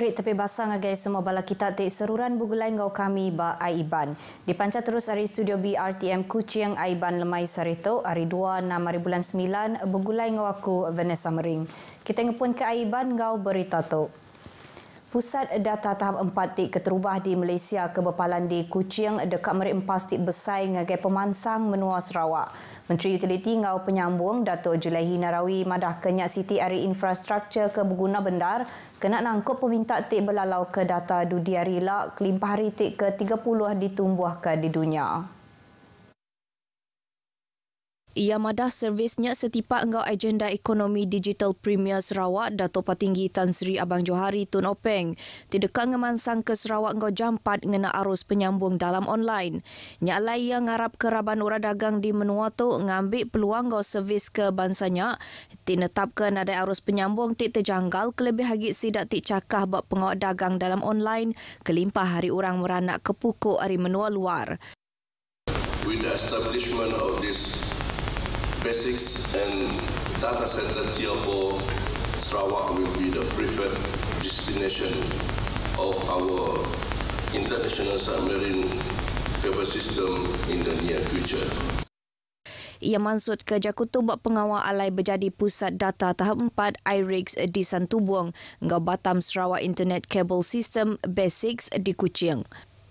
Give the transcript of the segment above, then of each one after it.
Rik tepi basang agai lah semua bala kita te seruran bugulai ngau kami ba Aiban. Dipanca terus dari studio BRTM Kuching Aiban Lemai Sarito hari 2 6 9 bugulai ngau aku Vanessa Mering. Kita ngepun ke Aiban ngau berita tu. Pusat data tahap 4 tik keterubah di Malaysia kebepalan di Kuching dekat Merik Empas tik besai dengan pemansang menua Sarawak. Menteri Utiliti Ngau Penyambung Dato' Julaihi Narawi madah kenyak Siti Ari Infrastruktur ke Beguna Bendar kena nangkup peminta tik belalau ke data Dudiari Lak kelimpah hari tik ke 30 ditumbuhkan di dunia. Ia madah servisnya setipat enggau agenda ekonomi digital Premier Sarawak Dato' Patinggi Tan Sri Abang Johari Tun Openg. Tidakkan ngemansang ke Sarawak enggau jampat ngena arus penyambung dalam online. Nyalai ia ngarap keraban ura dagang di menua tu ngambil peluang enggau servis ke bansanya. Tinetapkan ada arus penyambung tik terjanggal kelebih lagi sidak tik cakah buat pengawak dagang dalam online kelimpah hari orang meranak kepukuk hari menua luar. With the establishment of the basics and data center tier 4 Sarawak will be the preferred destination of our international submarine cable system in the near future. Ia maksud ke Jakarta buat pengawal alai berjadi pusat data tahap 4 IRIX di Santubuang, Ngau Batam Sarawak Internet Cable System Basics di Kuching.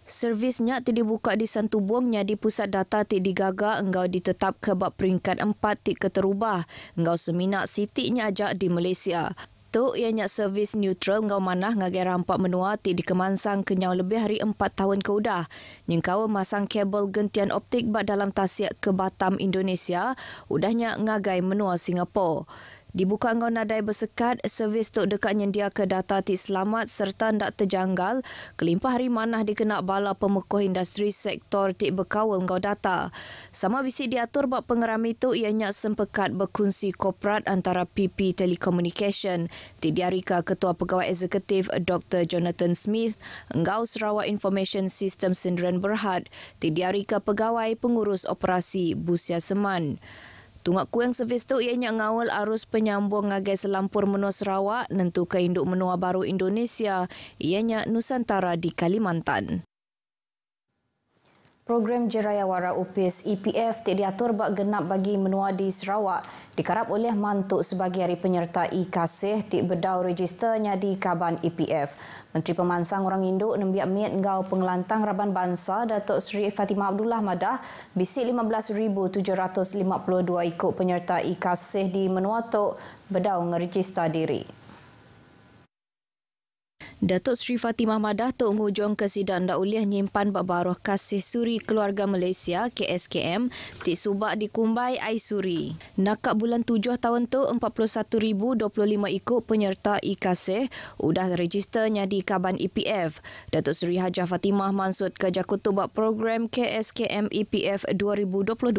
Servisnya ti dibuka di Santubuang nya di pusat data ti digaga engau ditetap ke bab peringkat 4 ti keterubah engau semina siti nya ajak di Malaysia. Tu ianya servis neutral ngau manah ngagai rampak menua ti dikemansang kenyau lebih hari 4 tahun ke udah. Nyengkau masang kabel gentian optik bak dalam tasik ke Batam Indonesia, udahnya ngagai menua Singapura. Dibuka anggau nadai bersekat, servis tok dekat nyendia ke data ti selamat serta tidak terjanggal, kelimpah hari manah dikena bala pemekoh industri sektor ti bekawal anggau data. Sama bisik diatur buat pengeram itu ianya sempekat berkunci korporat antara PP Telecommunication. Ti diarika Ketua Pegawai Eksekutif Dr. Jonathan Smith, anggau Sarawak Information System Sindren Berhad, ti diarika Pegawai Pengurus Operasi Busia Seman. Tungak kuing servis tu ianya ngawal arus penyambung agai selampur menua Sarawak nentu ke induk menua baru Indonesia ianya Nusantara di Kalimantan. Program Jeraya Wara Upis EPF tidak diatur bak genap bagi menua di Sarawak dikarap oleh mantuk sebagai hari penyerta e-kasih tidak berdau registernya di Kaban EPF. Menteri Pemansang Orang Induk nembiak miat ngau pengelantang Raban Bansa Datuk Seri Fatimah Abdullah Madah bisik 15,752 ikut penyerta e-kasih di menua tok berdau ngerjista diri. Datuk Sri Fatimah Madah Tok Mujung Kesidan Dauliah Nyimpan Babaroh Kasih Suri Keluarga Malaysia KSKM Tik Subak di Kumbai Ai Suri. Nakak bulan tujuh tahun tu 41,025 ikut penyerta IKC sudah registernya di Kaban EPF. Datuk Sri Hajah Fatimah Mansud Kerja Kutubak Program KSKM EPF 2022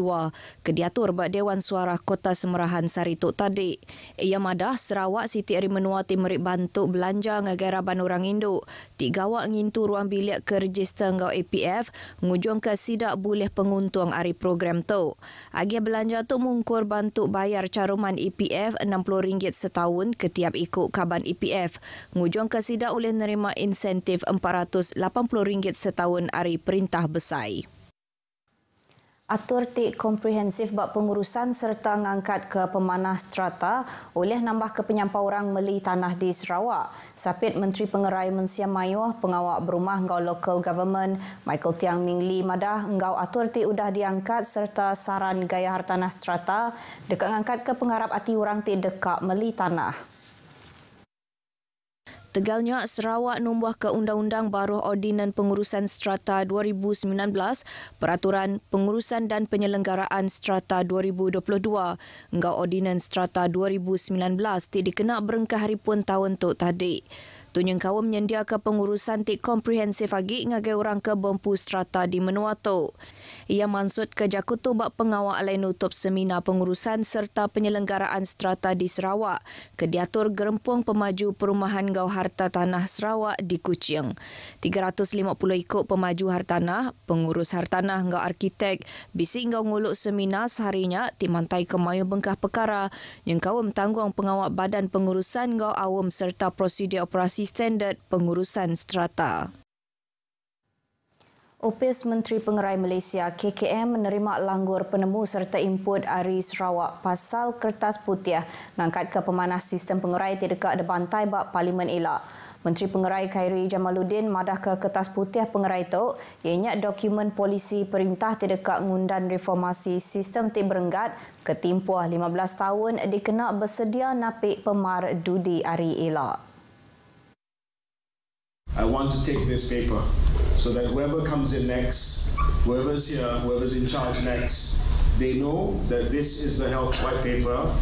Kediatur Bak Dewan Suara Kota Semerahan Sari Tok Tadik. Ia Madah Sarawak Siti Erimenua Timurik Bantuk Belanja Ngagai Raban Nur orang induk. Tiga awak ngintu ruang bilik ke register ngau APF, ngujung ke sidak boleh penguntung hari program tu. Agih belanja tu mengukur bantu bayar caruman EPF RM60 setahun ketiap ikut kaban EPF. Ngujung ke sidak boleh nerima insentif RM480 setahun hari perintah besar atur tik komprehensif bab pengurusan serta mengangkat ke pemanah strata oleh nambah ke penyampau orang meli tanah di Sarawak. Sapit Menteri Pengerai Mensia Mayuh, pengawak berumah ngau local government, Michael Tiang Ming Li Madah, ngau atur tik udah diangkat serta saran gaya hartanah strata dekat mengangkat ke pengharap ati orang tik dekat meli tanah. Tegalnya Sarawak Nombah ke Undang-Undang Baru Ordinan Pengurusan Strata 2019, Peraturan Pengurusan dan Penyelenggaraan Strata 2022, Enggak Ordinan Strata 2019 tidak dikenak berengkah hari pun tahun tu tadi. Tunjung Kawa menyediakan pengurusan tik komprehensif lagi ngagai orang ke bempu strata di menua Ia mansut ke Jakutu bak pengawal alai nutup seminar pengurusan serta penyelenggaraan strata di Sarawak ke diatur gerempung pemaju perumahan gau harta tanah Sarawak di Kuching. 350 ikut pemaju hartanah, pengurus hartanah gau arkitek, bisik gau nguluk seminar seharinya timantai kemayu bengkah perkara yang kawam tanggung pengawal badan pengurusan gau awam serta prosedur operasi mengikuti standard pengurusan strata. Opis Menteri Pengerai Malaysia KKM menerima langgur penemu serta input Ari Sarawak pasal kertas putih mengangkat ke pemanah sistem pengerai di dekat depan Taibak Parlimen Elak. Menteri Pengerai Khairi Jamaluddin madah ke kertas putih pengerai itu ianya dokumen polisi perintah di dekat ngundan reformasi sistem ti berenggat ketimpuah 15 tahun dikenak bersedia napik pemar dudi Ari Elak. I want to take this paper so that whoever comes in next, whoever's here, whoever's in charge next, they know that this is the health white paper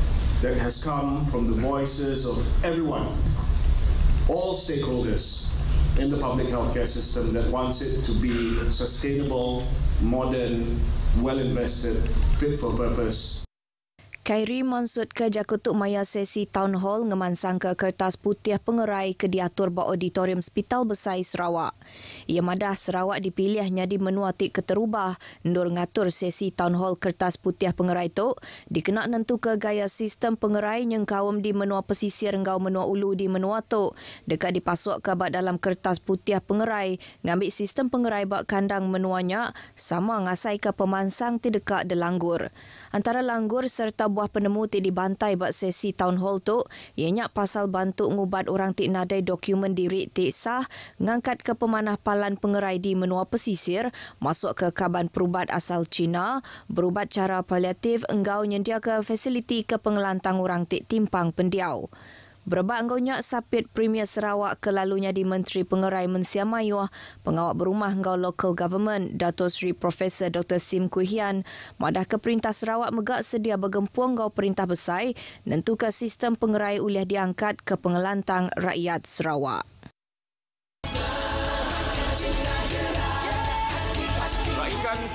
that has come from the voices of everyone, all stakeholders in the public healthcare system that wants it to be sustainable, modern, well invested, fit for purpose, Kairi mansut kerja kutuk maya sesi town hall ngemansang ke kertas putih pengerai ke diatur ba auditorium Spital Besai Sarawak. Ia madah Sarawak dipilihnya di menuatik keterubah ndur ngatur sesi town hall kertas putih pengerai tu dikenak nentu ke gaya sistem pengerai yang kaum di menua pesisir ngau menua ulu di menua tu dekat dipasok ke ba dalam kertas putih pengerai ngambil sistem pengerai ba kandang menuanya sama ngasai ke pemansang ti dekat de delanggur. Antara langgur serta buah penemu ti bantai buat sesi town hall tu, ianya pasal bantu ngubat orang ti nadai dokumen diri ti sah, ngangkat ke pemanah palan pengerai di menua pesisir, masuk ke kaban perubat asal China, berubat cara paliatif enggau nyendia ke fasiliti ke pengelantang orang ti timpang pendiau. Berbak ngonya sapit Premier Sarawak kelalunya di Menteri Pengerai Mensia Mayuah, pengawak berumah ngau local government, Dato Sri Profesor Dr. Sim Kuhian, madah ke perintah Sarawak megak sedia bergempuang ngau perintah besai, nentukan sistem pengerai uliah diangkat ke pengelantang rakyat Sarawak.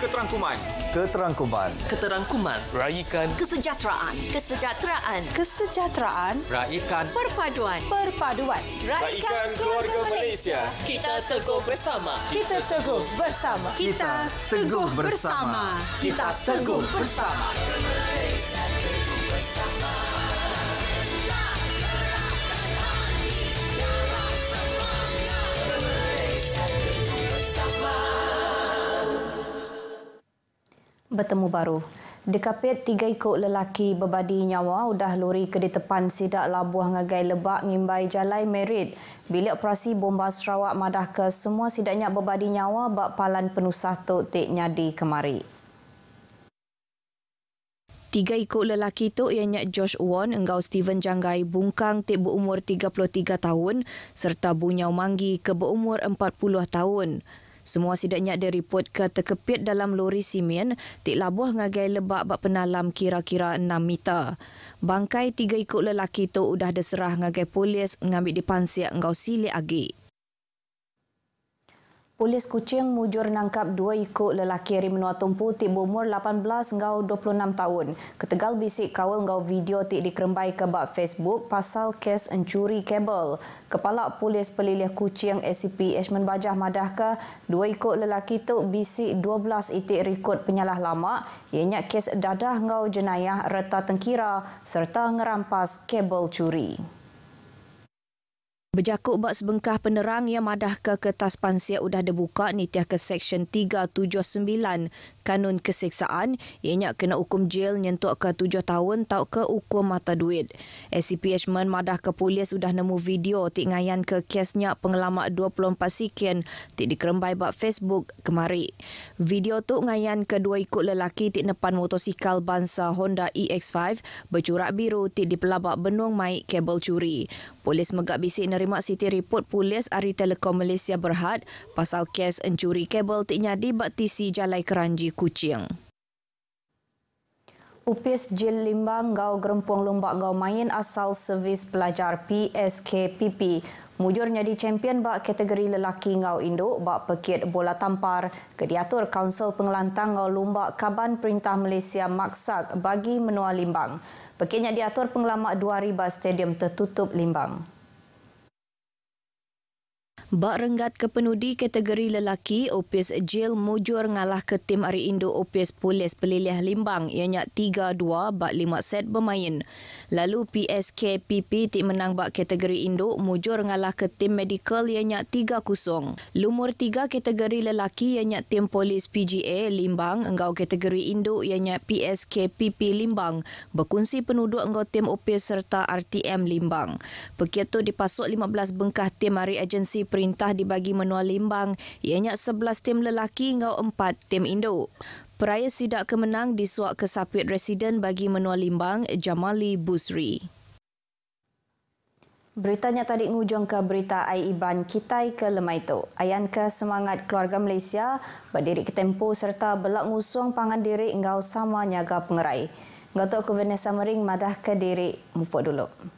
Keterangkuman. Keterangkuman. Keterangkuman. Raikan kesejahteraan. Kesejahteraan. Kesejahteraan. Raikan perpaduan. Perpaduan. Raikan keluarga Malaysia. Kita teguh bersama. Kita teguh bersama. Kita teguh bersama. Kita teguh bersama. Kita teguh bersama. bertemu baru. Dekapit tiga ikut lelaki berbadi nyawa sudah lori ke di depan sidak labuh ngagai lebak ngimbai jalai merit. Bila operasi bomba Sarawak madah ke semua sidaknya berbadi nyawa bak palan penusah tu tik nyadi kemari. Tiga ikut lelaki itu ianya Josh Won, engkau Steven Janggai, bungkang tik berumur 33 tahun serta bunyau manggi ke berumur 40 tahun. Semua sidaknya ada report ke terkepit dalam lori simen tik labuh ngagai lebak bak penalam kira-kira 6 meter. Bangkai tiga ikut lelaki itu sudah diserah ngagai polis ngambil dipansiak ngau silik agik. Polis Kuching mujur nangkap dua ikut lelaki menua Tumpu tip umur 18 hingga 26 tahun. Ketegal bisik kawal hingga video tik dikerembai ke bak Facebook pasal kes encuri kabel. Kepala Polis Pelilih Kuching SCP Eshman Bajah madahka dua ikut lelaki itu bisik 12 itik rekod penyalah lama ianya kes dadah hingga jenayah reta tengkira serta ngerampas kabel curi. Berjakut buat sebengkah penerang yang madah ke kertas pansiat sudah dibuka nitiah ke Seksyen 379 kanun keseksaan ianya kena hukum jail nyentuk ke tujuh tahun tau ke hukum mata duit. SCPH men madah ke polis sudah nemu video ti ngayan ke kesnya pengelama 24 sikin ti dikerembai bak Facebook kemari. Video tu ngayan kedua ikut lelaki ti nepan motosikal bangsa Honda EX5 bercurak biru ti di pelabak benung mai kabel curi. Polis megak bisik nerima siti report polis Ari Telekom Malaysia Berhad pasal kes encuri kabel ti nyadi bak TC Jalai Keranji Kuching. Upis Jil Limbang Gau Gerempung Lombak Gau Main asal Servis Pelajar PSKPP. Mujurnya di champion bak kategori lelaki Gau Induk bak pekit bola tampar. Kediatur Kaunsel Pengelantang Gau Lombak Kaban Perintah Malaysia Maksat bagi menua Limbang. Pekitnya diatur penglamak 2000 stadium tertutup Limbang. Bak renggat ke kategori lelaki Opis Jill Mujur ngalah ke tim Ari Indo Opis Polis Pelilih Limbang ianya 3-2 bak lima set bermain. Lalu PSK PP tim menang bak kategori Indo Mujur ngalah ke tim Medical ianya 3-0. Lumur tiga kategori lelaki ianya tim Polis PGA Limbang engau kategori Indo ianya PSK PP Limbang berkunci penuduk engau tim Opis serta RTM Limbang. Pekiatu dipasok 15 bengkah tim Ari Agensi Perintah perintah dibagi menua limbang, ianya 11 tim lelaki ngau 4 tim induk. Peraya sidak kemenang disuak suak kesapit residen bagi menua limbang Jamali Busri. Beritanya tadi ngujung ke berita AI Iban Kitai ke Lemai Tu. Ayan ke semangat keluarga Malaysia berdiri ke tempo serta belak ngusung pangan diri ngau sama nyaga pengerai. Ngatuk ke Vanessa Mering madah ke diri mumpuk dulu.